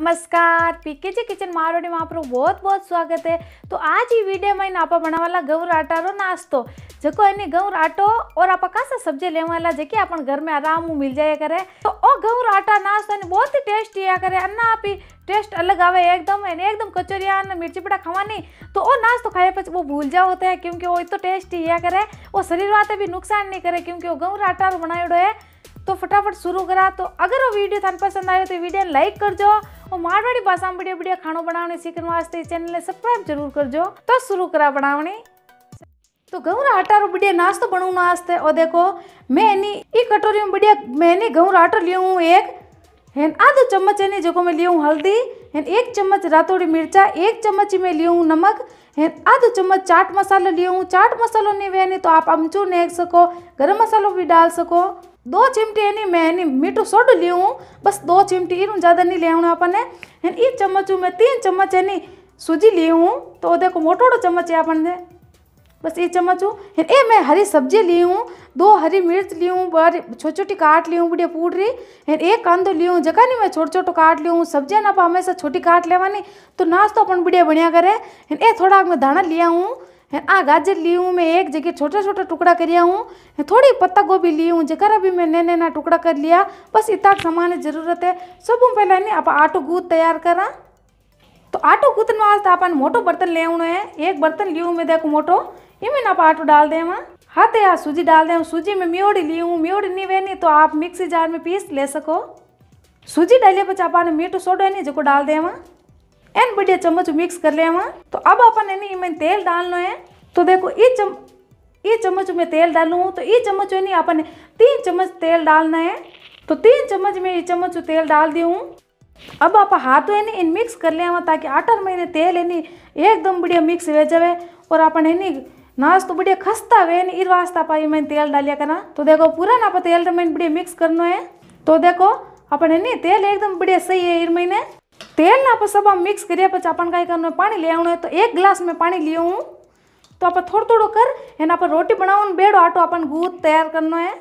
नमस्कार નમસ્કાર પીકેજી કિચન बहुत આપણું બહોત બહોત સ્વાગત છે તો આજ ઈ વિડીયોમાં बना वाला गौर आटा रो नाश्तो जो है गौर आटो और आप कासा सब्जी लेने वाला की अपन घर में आराम मिल जाया करे तो ओ गौर आटा नाश्ता ने बहुत ही टेस्ट आया करे अन्ना आप टेस्ट अलग आवे एकदम एकदम कचोरिया मिर्ची पड़ा खावा नहीं तो नाश तो खाए पे वो भूल जाओ होते है क्योंकि वो इतना टेस्ट है करे वो शरीर वाते भी नुकसान नहीं करे क्योंकि वो गौर आटा बनायोडो है तो फटाफट शुरू करा तो अगर वो वीडियो थान पसंद आए तो वीडियो लाइक कर जो और मारवाड़ी भाषा में बढ़िया बढ़िया खाना बनाने सीखने वास्ते चैनल ने सब्सक्राइब जरूर कर जो तो शुरू करा बनावनी तो घऊँ रा आटा रो बढ़िया नाश्तो बनाऊ वास्ते और देखो मैं इन कटोरी में बढ़िया मैंने घऊँ रा आटो लियो हूँ एक हेन आधो चम्मच है जो मैं लियो हूँ हल्दी हेन एक चम्मच रातोड़ी मिर्चा एक चम्मच मैं लियो हूँ नमक हेन आधो चम्मच चाट मसालो लियो हूँ चाट मसालो नहीं वह तो आप अमचूर नेक सको गरम मसालो भी डाल सको दो चिमटी यानी मैं मीठू सोड हूँ बस दो चिमटी इन ज़्यादा नहीं लिया अपन ने यानी चम्मचों में तीन चम्मच यानी सूजी हूँ तो देखो मोटोड़ो चम्मच है अपन ने बस ये चम्मच हूँ ए मैं हरी सब्जी ली हूँ दो हरी मिर्च ली हूँ बारी छोटी छोटी काट ली हूँ बढ़िया पूरी है एक कंदो ली हूँ जगह नहीं मैं छोटे छोटो काट ली हूँ सब्जियाँ ना आप हमेशा छोटी काट लेवानी तो नाश्ता अपन बढ़िया बढ़िया करे ए थोड़ा मैं धाना लिया हूँ है आ गाजर ली हूँ मैं एक जगह छोटा छोटा टुकड़ा करिया हूँ थोड़ी पत्ता गोभी ली हूँ जरा भी मैं नए ना टुकड़ा कर लिया बस इतना सामान जरूरत है सब पहले नहीं आप आटो गूद तैयार करा तो आटो गूदने वास्ते आप मोटो बर्तन ले आना है एक बर्तन हूँ मैं देखो मोटो इमें आप आटो डाल दे वहाँ हाथ यहाँ सूजी डाल दें सूजी में म्योड़ी ली हूँ म्योड़ी नहीं वे नहीं तो आप मिक्सी जार में पीस ले सको सूजी डालिए पे आपने मीठो सोडो है नहीं जो डाल दें वहाँ एन बढ़िया चम्मच मिक्स कर लिया वहाँ तो अब अपन है में तेल डालना है तो देखो ये चम ये चम्मच में तेल डालूँ तो ये चम्मच है नहीं अपन तीन चम्मच तेल डालना है तो तीन चम्मच में ये चम्मच तेल डाल दी हूँ अब आप हाथों है नहीं इन मिक्स कर लिया ताकि आटा में तेल है नहीं एकदम बढ़िया मिक्स हो जाए और अपन है नहीं नाश तो बढ़िया खस्ता हुए नहीं इस वास्ता पाई मैंने तेल डालिया करना तो देखो पूरा ना आप तेल मैंने बढ़िया मिक्स करना है तो देखो अपन है नहीं तेल एकदम बढ़िया सही है इन महीने तेल ना आप सब मिक्स करिए पानी ले आना है तो एक ग्लास में पानी लिया हूँ तो आप थोड़ा थोड़ा कर है ना पर रोटी बनाओ बेड़ो आटो अपन गूद तैयार करना है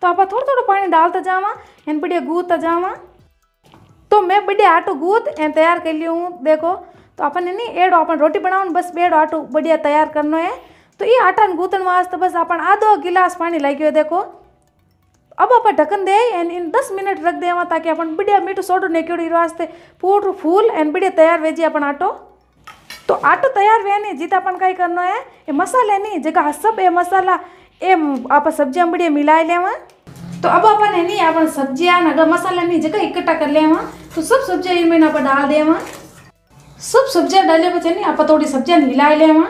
तो आप थोड़ा थोड़ा पानी डालते जावा इन बढ़िया गूदता जावा तो मैं बढ़िया आटो गूद है तैयार कर लिया हूँ देखो तो अपन नहीं एड़ो अपन रोटी बनाओ बस बेड़ो आटो बढ़िया तैयार करना है तो ये आटा गूतन वास्ते बस आप आधो गिलास पानी लाइ गए देखो अब आप ढकन दे एंड इन दस मिनट रख दे ताकि अपन बढ़िया मीठू सोडो नेक्योड़ी वास्ते पूर फूल एंड बढ़िया तैयार जी अपन आटो तो आटो तैयार वे नहीं जीत अपन कहीं करना है ये मसाले नहीं जगह सब ये मसाला ये आप सब्जियां बढ़िया मिला ले तो अब अपन है नहीं अपन सब्जियां अगर मसाला नहीं जगह इकट्ठा कर लेवा तो सब सब्जियां इनमें आप डाल दे सब सब्जियां डाले पे नहीं आप थोड़ी सब्जियां हिला लेवा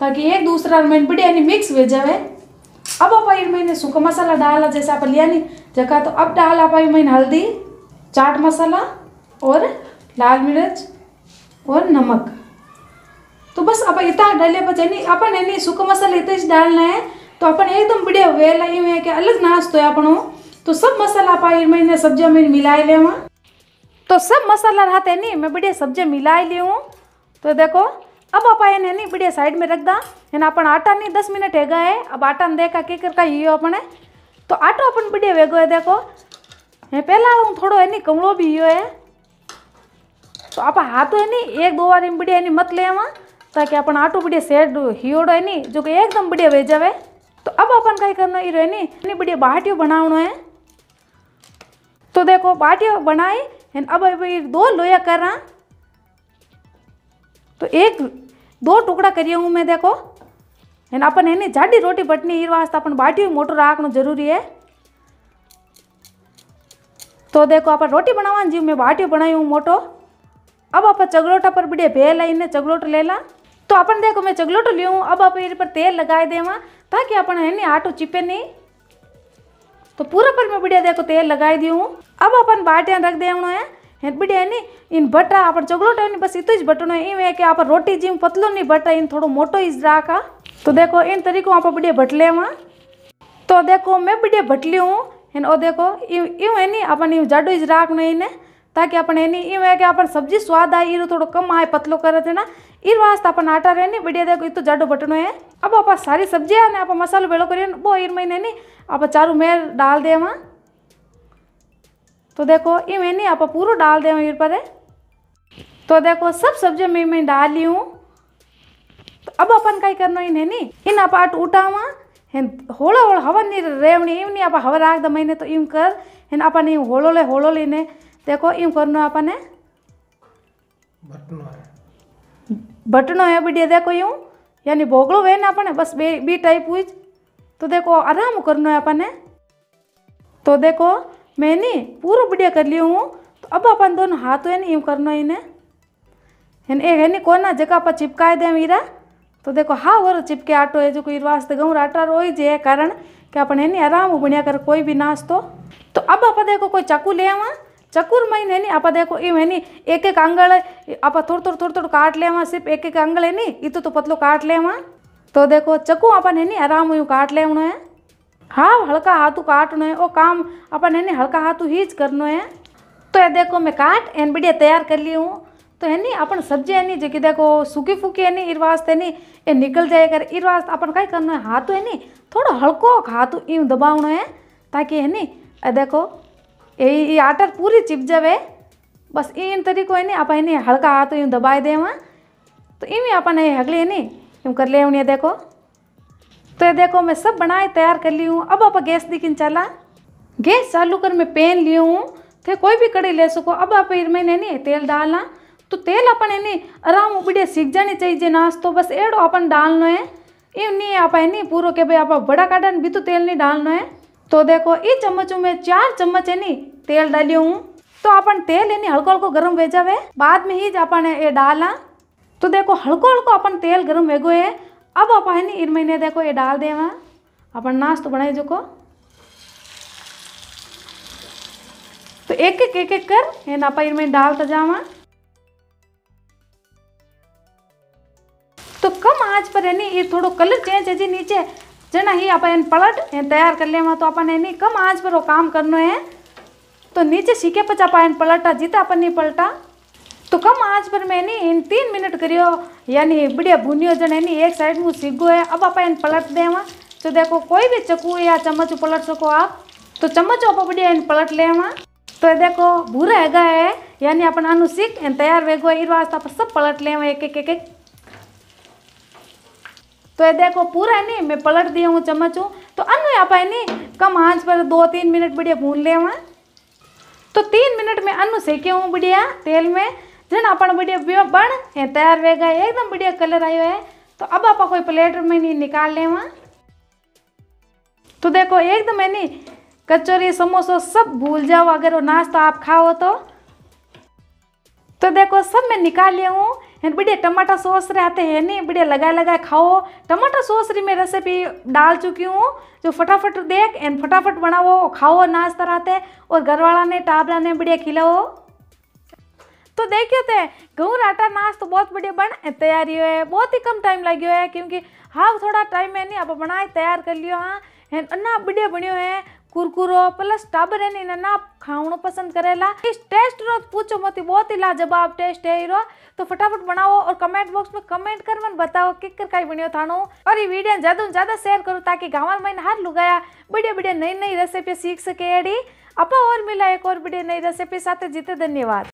ताकि एक दूसरा में बढ़िया मिक्स हो जाए अब आप ये मैंने सूखा मसाला डाला जैसे आप लिया नहीं जगह तो अब डाल आप मैंने हल्दी चाट मसाला और लाल मिर्च और नमक तो बस आप इतना डाले पर यानी अपन नहीं सूखा मसाला इतना से डालना है तो अपन एकदम बढ़िया वेला ये है कि अलग नाश्तो है अपनों तो सब मसाला आप मैंने सब्जियाँ मैंने मिला ले तो सब मसाला रहते नहीं मैं बढ़िया सब्जियाँ मिला ली हूँ तो देखो अब आप आया ने बढ़िया साइड में रख दा है अपन आटा नहीं दस मिनट हैगा है अब आटा ने देखा के कर का यो अपन है तो आटो अपन बढ़िया वेगो है देखो है पहला हूँ थोड़ो है नी कमड़ो भी यो है तो आप हाथों है नी एक दो बार बढ़िया है मत ले ताकि अपन आटो बढ़िया सेट हियोड़ो है नी जो कि एकदम बढ़िया वे जावे तो अब अपन का करना ही रहे नी बढ़िया बाटियो बनावनो है तो देखो बाटियो बनाई है अब दो लोया कर रहा તો એક દો ટુકડા કરીએ देखो अपन દેખો અને આપણને એની જાડી રોટી ભટની ઈર વાસ્તે આપણને બાટ્યું મોટું રાખવાનું जरूरी है तो देखो आप रोटी बनावा जी मैं बाटी बनाई हूँ मोटो अब आप चगलोटा पर बढ़िया भे आई ने चगलोट ले ला तो अपन देखो मैं चगलोटो लिया हूँ अब आप इस पर तेल लगा देवा ताकि अपन है नहीं आटो चिपे नहीं तो पूरा पर मैं बढ़िया देखो तेल लगाई दी हूँ अब अपन बाटियाँ रख देना है હેડબીડી એની એને બટા આપણે ચગલોટ એની બસ ઇતો જ है એમ કે આપણે રોટી જેમ પતલો નહીં બટા એને થોડો મોટો જ રાખા तो देखो इन तरीको आप बढ़िया भटले वहाँ तो देखो मैं बढ़िया भटली हूँ है और देखो इव है नी अपन इव जाडो इज राख नहीं ने ताकि अपने है नी है कि अपन सब्जी स्वाद आए इरो थोड़ो कम आए पतलो करे थे ना इन वास्ते अपन आटा रहे नी बढ़िया देखो इतो जाडो बटन है अब आप सारी सब्जियाँ ने आप मसालो बेलो करिए वो इन महीने नी आप चारू मेर डाल दे वहाँ तो देखो ये मैंने आप पूरा डाल दिया मेरे पर तो देखो सब सब्जियाँ मैं मैं डाल ली हूँ तो अब अपन का ही करना इन्हें नहीं इन आप आट उठावा होलो होड़ा हवा नहीं रेवनी इम नहीं आप हवा राख द महीने तो इम कर है अपन इम होड़ोले होड़ोले ने देखो इम करना अपन है बटनो है बढ़िया देखो यूँ यानी भोगलो वे ना अपन बस बी टाइप हुई तो देखो आराम करना है अपन तो देखो मैंने पूरा बढ़िया कर लियो हूँ तो अब अपन दोनों हाथों है नी यूँ करना इन्हें है एक है नी ना जगह पर चिपका दें मीरा तो देखो हाँ वो तो चिपके आटो है जो कोई वास्ते गहूँ आटा ही जे कारण कि अपन है नी आराम बढ़िया कर कोई भी नाश्तो तो अब आप देखो कोई चाकू ले आवा चकुर महीन है नी आप देखो ये है नी एक एक आंगल आप थोड़ थोड़ थोड़ थोड़ काट ले सिर्फ एक एक आंगल है नी इतो तो पतलो काट लेवा तो देखो चकू अपन है नी आराम यूँ काट ले है हाँ हल्का हाथों काटनो है वो काम अपन है नी हल्का हाथों ही करनो है तो ये देखो मैं काट एन बीडिया तैयार कर ली हूँ तो है नी अपन सब्जी है नी जो कि देखो सूखी फूकी है नी इर वास्ते नी ये निकल जाए कर इर वास्ते अपन का करना है हाथों है नी थोड़ा हल्को हाथों यूँ दबावना है ताकि है नी देखो ये आटर पूरी चिप जावे बस इन तरीको है नी अपन है नी हल्का हाथों यूँ दबाई दे तो इवें अपन हगली है नी यूँ कर ले देखो तो ये देखो मैं सब बनाए तैयार कर ली हूँ अब आप गैस दिखिन चला गैस चालू कर मैं पेन लिया हूँ थे कोई भी कड़ी ले सको अब आप मैंने नहीं तेल डालना तो तेल अपन है नहीं आराम उबड़े सीख जानी चाहिए नाश्तों बस एड़ो अपन डालना है ये नहीं आप है नहीं पूरा के भाई आप बड़ा काटा भी तो तेल नहीं डालना है तो देखो ये चम्मच में चार चम्मच है नहीं तेल डाली हूँ तो अपन तेल है नहीं हल्को हल्को गर्म भेजा हुए बाद में ही अपन ये डाला तो देखो हल्को हल्को अपन तेल गर्म भेगो है अब आप है इन महीने देखो ये डाल देवा अपन नाश्त तो बनाए जो तो एक एक एक एक कर ये नापा इनमें डालता तो जावा तो कम आंच पर है यानी ये थोड़ो कलर चेंज है जी नीचे जना ही आप पलट तैयार कर ले तो अपन है नी कम आंच पर वो काम करना है तो नीचे सीखे पचा पाए पलटा जीता अपन नहीं पलटा तो कम आज पर मैंने इन तीन मिनट करियो यानी बढ़िया भुनियो जन है एक साइड में सीगो है अब आप इन पलट देवा तो देखो कोई भी चकू या चम्मच पलट सको आप तो चम्मच आप बढ़िया इन पलट लेवा तो देखो भूरा हैगा है यानी अपन आनु सीख इन तैयार वेगो इन वास्ते आप सब पलट लेवा एक एक एक एक तो ये देखो पूरा नहीं मैं पलट दिया हूँ चम्मच हूँ तो अनु आप नहीं कम आँच पर दो तीन मिनट बढ़िया भून लेवा तो तीन मिनट में अनु सेके हूँ बढ़िया तेल में जन आप बढ़िया बन ये तैयार रहेगा एकदम बढ़िया कलर आयो है तो अब आप कोई प्लेट में नहीं निकाल ले वहाँ तो देखो एकदम है नी कचोरी समोसो सब भूल जाओ अगर वो नाश्ता आप खाओ तो तो देखो सब मैं निकाल लिया हूँ हैं बढ़िया टमाटा सॉस रे आते हैं नहीं बढ़िया लगा लगा खाओ टमाटा सॉस री मैं रेसिपी डाल चुकी हूँ जो फटाफट देख एंड फटाफट बनाओ खाओ नाश्ता रहते और घर वाला ने टाबला ने बढ़िया खिलाओ तो देखिए थे तो घऊँ राटा नाश तो बहुत बढ़िया बन तैयारी है बहुत ही कम टाइम लगे है क्योंकि हाँ थोड़ा टाइम है नहीं आप बनाए तैयार कर लियो हाँ है अन्ना बढ़िया बनियो है कुरकुरो प्लस टाबर है नहीं ना खावणो पसंद करेला इस टेस्ट रो तो पूछो मत बहुत ही लाजवाब टेस्ट है हीरो तो फटाफट बनाओ और कमेंट बॉक्स में कमेंट कर मन बताओ किक कर का बनियो थानो और ये वीडियो ज्यादा से ज्यादा शेयर करो ताकि गांव में हर लुगाया बढ़िया बढ़िया नई नई रेसिपी सीख सके अड़ी अपा और मिला एक और बढ़िया नई रेसिपी साथ जीते धन्यवाद